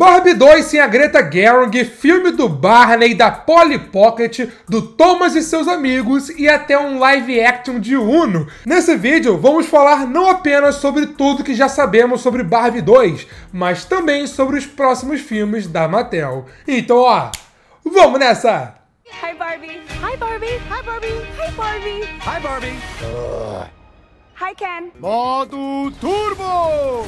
Barbie 2 sem a Greta Gerwig, filme do Barney, da Polly Pocket, do Thomas e seus amigos e até um live action de Uno. Nesse vídeo, vamos falar não apenas sobre tudo que já sabemos sobre Barbie 2, mas também sobre os próximos filmes da Mattel. Então, ó, vamos nessa! Hi Barbie. Hi Barbie. Hi Barbie. Hi Barbie. Hi Barbie. Uh. Hi Ken. Modo Turbo.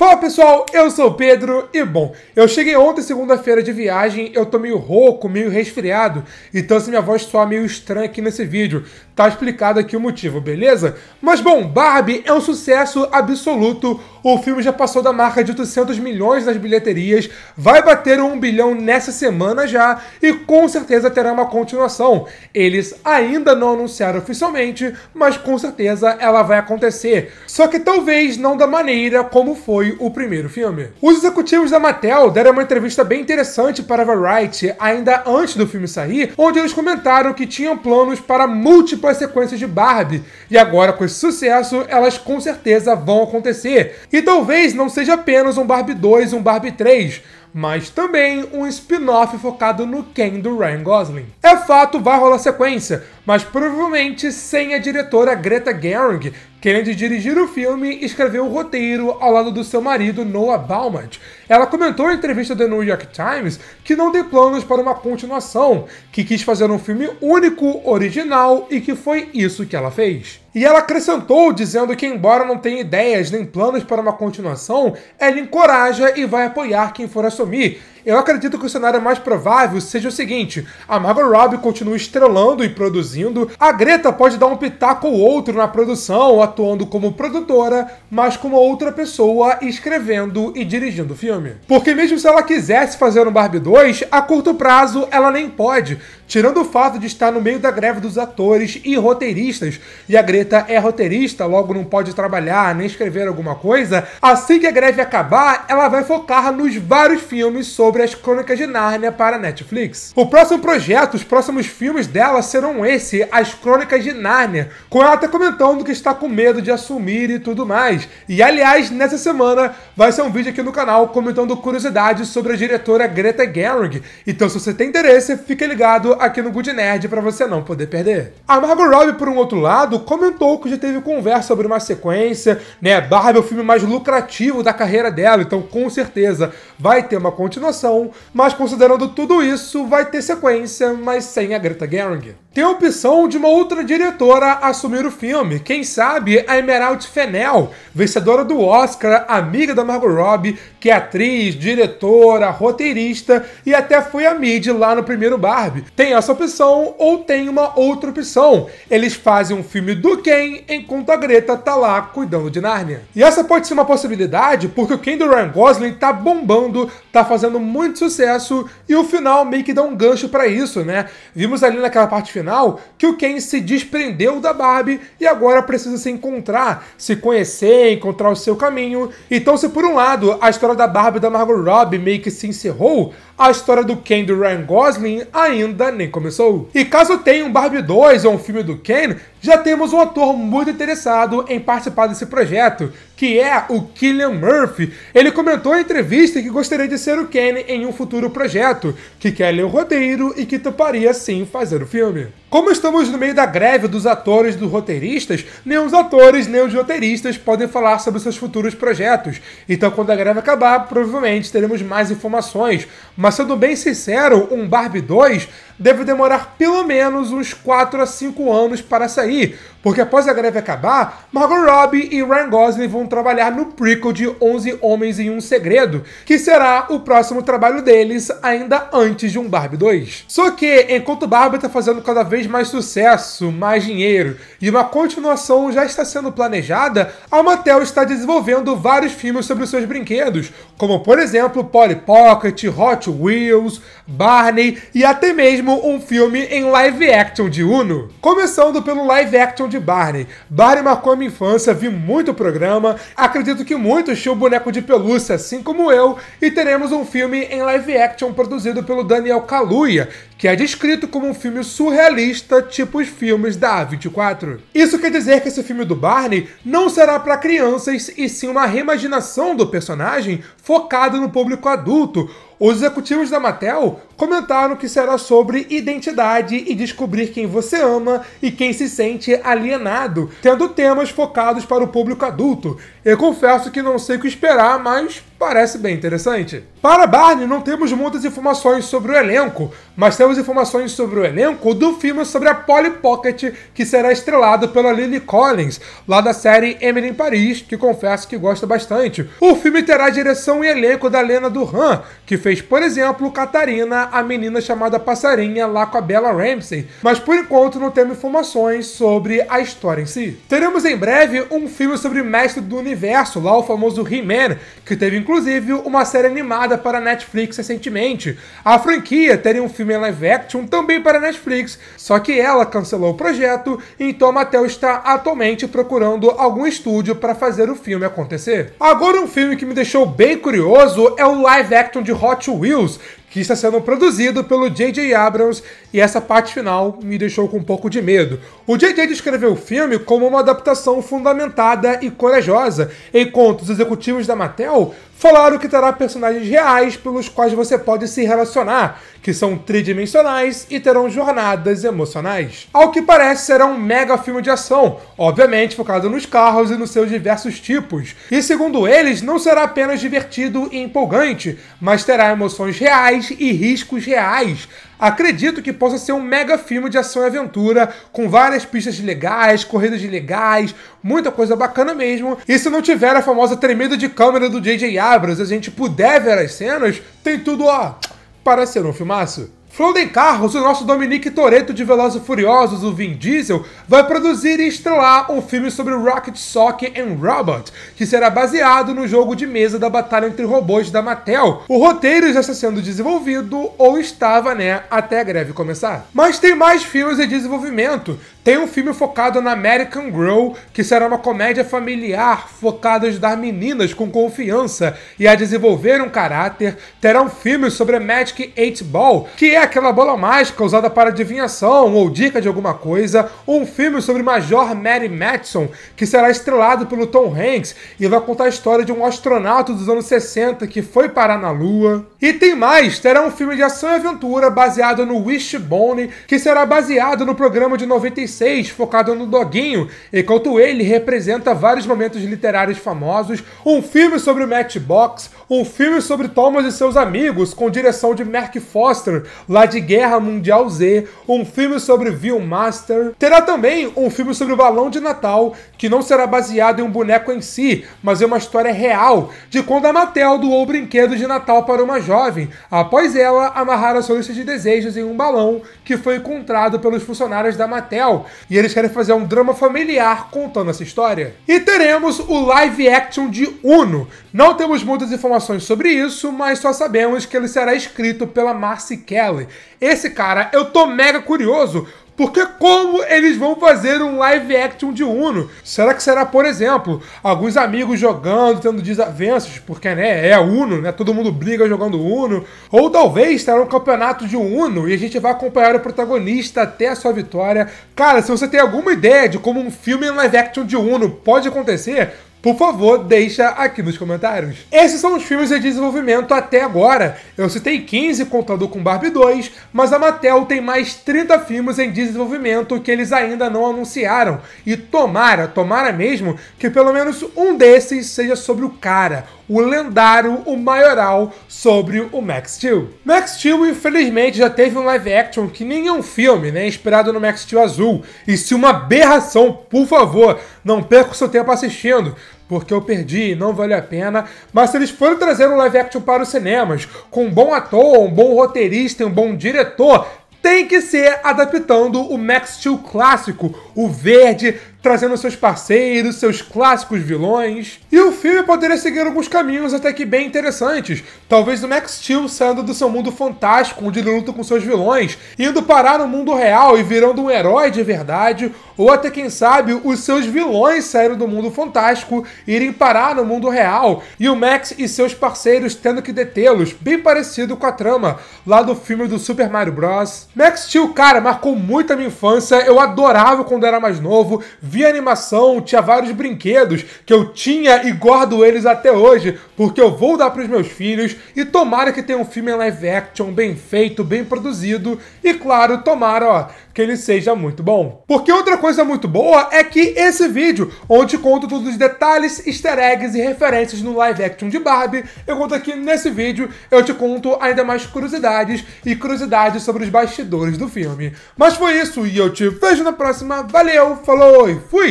Fala pessoal, eu sou o Pedro e bom, eu cheguei ontem, segunda-feira de viagem, eu tô meio rouco, meio resfriado, então se assim, minha voz soar meio estranha aqui nesse vídeo, tá explicado aqui o motivo, beleza? Mas bom, Barbie é um sucesso absoluto, o filme já passou da marca de 800 milhões nas bilheterias, vai bater um bilhão nessa semana já e com certeza terá uma continuação. Eles ainda não anunciaram oficialmente, mas com certeza ela vai acontecer só que talvez não da maneira como foi o primeiro filme. Os executivos da Mattel deram uma entrevista bem interessante para a Variety ainda antes do filme sair, onde eles comentaram que tinham planos para múltiplas sequências de Barbie, e agora com esse sucesso, elas com certeza vão acontecer. E talvez não seja apenas um Barbie 2 e um Barbie 3, mas também um spin-off focado no Ken do Ryan Gosling. É fato, vai rolar sequência, mas provavelmente sem a diretora Greta Gerwig, querendo dirigir o filme e escrever o roteiro ao lado do seu marido Noah Baumbach, ela comentou em entrevista do New York Times que não tem planos para uma continuação, que quis fazer um filme único, original e que foi isso que ela fez. E ela acrescentou dizendo que, embora não tenha ideias nem planos para uma continuação, ela encoraja e vai apoiar quem for assumir, eu acredito que o cenário mais provável seja o seguinte: a Margot Robbie continua estrelando e produzindo, a Greta pode dar um pitaco ou outro na produção, atuando como produtora, mas como outra pessoa escrevendo e dirigindo o filme. Porque mesmo se ela quisesse fazer um Barbie 2, a curto prazo ela nem pode, Tirando o fato de estar no meio da greve dos atores e roteiristas, e a Greta é roteirista, logo não pode trabalhar nem escrever alguma coisa, assim que a greve acabar, ela vai focar nos vários filmes sobre as Crônicas de Nárnia para Netflix. O próximo projeto, os próximos filmes dela serão esse, As Crônicas de Nárnia, com ela até comentando que está com medo de assumir e tudo mais. E aliás, nessa semana vai ser um vídeo aqui no canal comentando curiosidades sobre a diretora Greta Gerwig. Então, se você tem interesse, fique ligado aqui no Good Nerd para você não poder perder. A Margot Robbie, por um outro lado, comentou que já teve conversa sobre uma sequência, né? Barbie é o filme mais lucrativo da carreira dela, então com certeza vai ter uma continuação, mas considerando tudo isso, vai ter sequência, mas sem a Greta Gerwig tem a opção de uma outra diretora assumir o filme. Quem sabe a Emerald Fennell, vencedora do Oscar, amiga da Margot Robbie, que é atriz, diretora, roteirista e até foi a Mid lá no primeiro Barbie. Tem essa opção ou tem uma outra opção. Eles fazem um filme do Ken enquanto a Greta tá lá cuidando de Narnia. E essa pode ser uma possibilidade porque o Ken do Ryan Gosling tá bombando, tá fazendo muito sucesso e o final meio que dá um gancho para isso, né? Vimos ali naquela parte final final que o Ken se desprendeu da Barbie e agora precisa se encontrar, se conhecer, encontrar o seu caminho. Então, se por um lado a história da Barbie e da Margot Robbie meio que se encerrou, a história do Ken do Ryan Gosling ainda nem começou. E caso tenha um Barbie 2 ou um filme do Ken, já temos um ator muito interessado em participar desse projeto, que é o Killian Murphy. Ele comentou em entrevista que gostaria de ser o Kenny em um futuro projeto, que quer ler o roteiro e que toparia sim fazer o filme. Como estamos no meio da greve dos atores e dos roteiristas, nem os atores nem os roteiristas podem falar sobre seus futuros projetos. Então, quando a greve acabar, provavelmente teremos mais informações. Mas, sendo bem sincero, um Barbie 2 deve demorar pelo menos uns 4 a 5 anos para sair, porque após a greve acabar, Margot Robbie e Ryan Gosling vão trabalhar no prequel de 11 Homens em um Segredo, que será o próximo trabalho deles ainda antes de um Barbie 2. Só que, enquanto Barbie está fazendo cada vez vez mais sucesso, mais dinheiro e uma continuação já está sendo planejada, a Mattel está desenvolvendo vários filmes sobre os seus brinquedos, como por exemplo Polly Pocket, Hot Wheels, Barney e até mesmo um filme em live action de Uno. Começando pelo live action de Barney. Barney marcou minha infância, vi muito o programa, acredito que muitos tinham boneco de pelúcia, assim como eu, e teremos um filme em live action produzido pelo Daniel Kaluuya, que é descrito como um filme surrealista, tipo os filmes da A24. Isso quer dizer que esse filme do Barney não será para crianças e sim uma reimaginação do personagem focada no público adulto, os executivos da Mattel comentaram que será sobre identidade e descobrir quem você ama e quem se sente alienado, tendo temas focados para o público adulto. Eu confesso que não sei o que esperar, mas parece bem interessante. Para Barney, não temos muitas informações sobre o elenco, mas temos informações sobre o elenco do filme sobre a Polly Pocket, que será estrelado pela Lily Collins, lá da série Emily em Paris, que confesso que gosta bastante. O filme terá direção e elenco da Lena Durhan, que fez fez, por exemplo, Catarina, a menina chamada Passarinha, lá com a Bella Ramsey, mas por enquanto não temos informações sobre a história em si. Teremos em breve um filme sobre Mestre do Universo, lá o famoso He-Man, que teve inclusive uma série animada para a Netflix recentemente. A franquia teria um filme em live action também para a Netflix, só que ela cancelou o projeto, então a Mattel está atualmente procurando algum estúdio para fazer o filme acontecer. Agora um filme que me deixou bem curioso é o live action de Hot Hot Wheels que está sendo produzido pelo J.J. Abrams, e essa parte final me deixou com um pouco de medo. O J.J. descreveu o filme como uma adaptação fundamentada e corajosa, enquanto os executivos da Mattel falaram que terá personagens reais pelos quais você pode se relacionar, que são tridimensionais e terão jornadas emocionais. Ao que parece, será um mega filme de ação, obviamente focado nos carros e nos seus diversos tipos. E segundo eles, não será apenas divertido e empolgante, mas terá emoções reais e riscos reais. Acredito que possa ser um mega filme de ação e aventura, com várias pistas legais, corridas legais, muita coisa bacana mesmo. E se não tiver a famosa tremida de câmera do J.J. Abrams, a gente puder ver as cenas, tem tudo, ó, para ser um filmaço. Falando em carros, o nosso Dominique Toreto de Velozes e Furiosos, o Vin Diesel, vai produzir e estrelar um filme sobre Rocket Sock and Robot, que será baseado no jogo de mesa da batalha entre robôs da Mattel. O roteiro já está sendo desenvolvido, ou estava, né, até a greve começar. Mas tem mais filmes em desenvolvimento. Tem um filme focado na American Girl, que será uma comédia familiar focada em ajudar meninas com confiança e a desenvolver um caráter. Terá um filme sobre a Magic 8 Ball, que é aquela bola mágica usada para adivinhação ou dica de alguma coisa, um filme sobre Major Mary Madison, que será estrelado pelo Tom Hanks e vai contar a história de um astronauta dos anos 60 que foi parar na Lua. E tem mais, terá um filme de ação e aventura baseado no Wishbone, que será baseado no programa de 96, focado no doguinho, enquanto ele representa vários momentos literários famosos, um filme sobre o Matchbox, um filme sobre Thomas e seus amigos, com direção de Mark Foster, lá de Guerra Mundial Z, um filme sobre Viewmaster. Terá também um filme sobre o Balão de Natal, que não será baseado em um boneco em si, mas em é uma história real de quando a Mattel doou brinquedo de Natal para uma jovem, após ela amarrar a sua lista de desejos em um balão que foi encontrado pelos funcionários da Mattel. E eles querem fazer um drama familiar contando essa história. E teremos o live action de Uno. Não temos muitas informações sobre isso, mas só sabemos que ele será escrito pela Marcy Kelly. Esse cara, eu tô mega curioso, porque como eles vão fazer um live action de Uno? Será que será, por exemplo, alguns amigos jogando, tendo desavenças, porque né, é Uno, né? Todo mundo briga jogando Uno. Ou talvez terá um campeonato de Uno e a gente vai acompanhar o protagonista até a sua vitória. Cara, se você tem alguma ideia de como um filme em live action de Uno pode acontecer, por favor, deixa aqui nos comentários. Esses são os filmes de desenvolvimento até agora. Eu citei 15 contando com Barbie 2, mas a Mattel tem mais 30 filmes em desenvolvimento que eles ainda não anunciaram. E tomara, tomara mesmo, que pelo menos um desses seja sobre o cara, o lendário, o maioral, sobre o Max Steel. Max Steel, infelizmente, já teve um live action que nem é um filme, né? Inspirado no Max Steel azul. E se uma aberração, por favor, não perca o seu tempo assistindo porque eu perdi, não vale a pena. Mas se eles forem trazer um live action para os cinemas, com um bom ator, um bom roteirista, um bom diretor, tem que ser adaptando o Max Steel clássico, o verde trazendo seus parceiros, seus clássicos vilões. E o filme poderia seguir alguns caminhos até que bem interessantes. Talvez o Max Steel saindo do seu mundo fantástico, onde ele luta com seus vilões, indo parar no mundo real e virando um herói de verdade, ou até quem sabe os seus vilões saindo do mundo fantástico e irem parar no mundo real, e o Max e seus parceiros tendo que detê-los, bem parecido com a trama lá do filme do Super Mario Bros. Max Steel, cara, marcou muito a minha infância, eu adorava quando era mais novo, via animação, tinha vários brinquedos que eu tinha e guardo eles até hoje, porque eu vou dar para os meus filhos e tomara que tenha um filme em live action bem feito, bem produzido e claro, tomara, ó, que ele seja muito bom. Porque outra coisa muito boa é que esse vídeo, onde conto todos os detalhes, easter eggs e referências no live action de Barbie, eu conto aqui nesse vídeo, eu te conto ainda mais curiosidades e curiosidades sobre os bastidores do filme. Mas foi isso e eu te vejo na próxima. Valeu, falou! Fui!